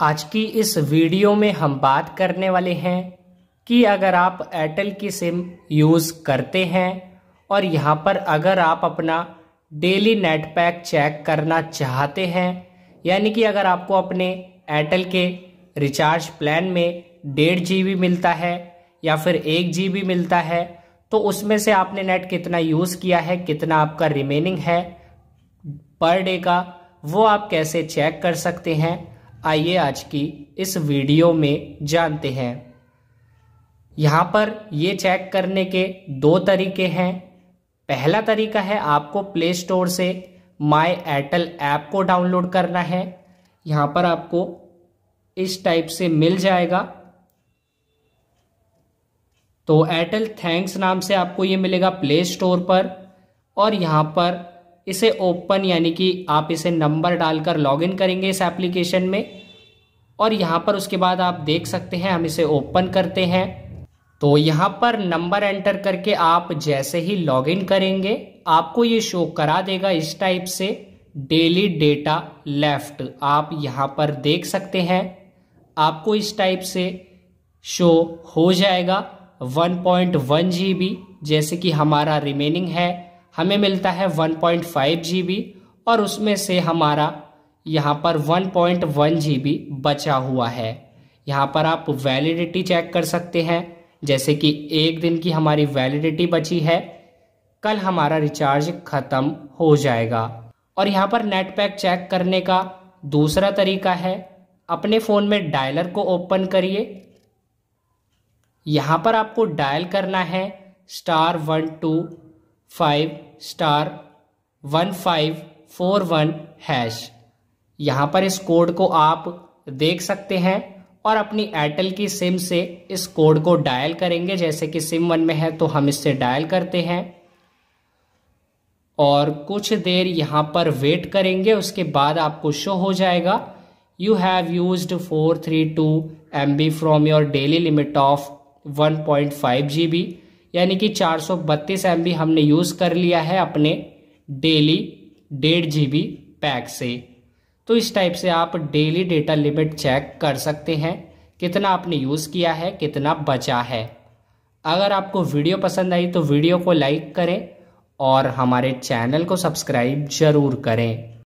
आज की इस वीडियो में हम बात करने वाले हैं कि अगर आप एयरटेल की सिम यूज़ करते हैं और यहाँ पर अगर आप अपना डेली नेट पैक चेक करना चाहते हैं यानी कि अगर आपको अपने एयरटेल के रिचार्ज प्लान में डेढ़ जी मिलता है या फिर एक जी मिलता है तो उसमें से आपने नेट कितना यूज़ किया है कितना आपका रिमेनिंग है पर डे का वो आप कैसे चेक कर सकते हैं आइए आज की इस वीडियो में जानते हैं यहाँ पर ये चेक करने के दो तरीके हैं पहला तरीका है आपको प्ले स्टोर से माई एयरटेल ऐप को डाउनलोड करना है यहाँ पर आपको इस टाइप से मिल जाएगा तो एयरटेल थैंक्स नाम से आपको ये मिलेगा प्ले स्टोर पर और यहाँ पर इसे ओपन यानी कि आप इसे नंबर डालकर लॉगिन करेंगे इस एप्लीकेशन में और यहाँ पर उसके बाद आप देख सकते हैं हम इसे ओपन करते हैं तो यहाँ पर नंबर एंटर करके आप जैसे ही लॉगिन करेंगे आपको ये शो करा देगा इस टाइप से डेली डेटा लेफ्ट आप यहाँ पर देख सकते हैं आपको इस टाइप से शो हो जाएगा 1.1 जीबी जैसे कि हमारा रिमेनिंग है हमें मिलता है 1.5 पॉइंट और उसमें से हमारा यहाँ पर 1.1 पॉइंट बचा हुआ है यहाँ पर आप वैलिडिटी चेक कर सकते हैं जैसे कि एक दिन की हमारी वैलिडिटी बची है कल हमारा रिचार्ज ख़त्म हो जाएगा और यहाँ पर नेट पैक चेक करने का दूसरा तरीका है अपने फ़ोन में डायलर को ओपन करिए यहाँ पर आपको डायल करना है star one two five star one five four one hash यहाँ पर इस कोड को आप देख सकते हैं और अपनी एयरटेल की सिम से इस कोड को डायल करेंगे जैसे कि सिम वन में है तो हम इससे डायल करते हैं और कुछ देर यहाँ पर वेट करेंगे उसके बाद आपको शो हो जाएगा you have use four three two M B from your daily limit of one point five G B यानी कि चार सौ बत्तीस एम बी हमने यूज़ कर लिया है अपने डेली डेढ़ जी बी पैक से तो इस टाइप से आप डेली डेटा लिमिट चेक कर सकते हैं कितना आपने यूज़ किया है कितना बचा है अगर आपको वीडियो पसंद आई तो वीडियो को लाइक करें और हमारे चैनल को सब्सक्राइब ज़रूर करें